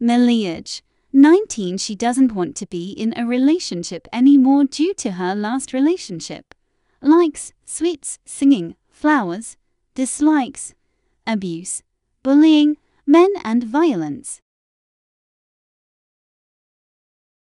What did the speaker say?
Meliage. 19 She doesn't want to be in a relationship anymore due to her last relationship. Likes, sweets, singing, flowers, dislikes, abuse, bullying, men and violence.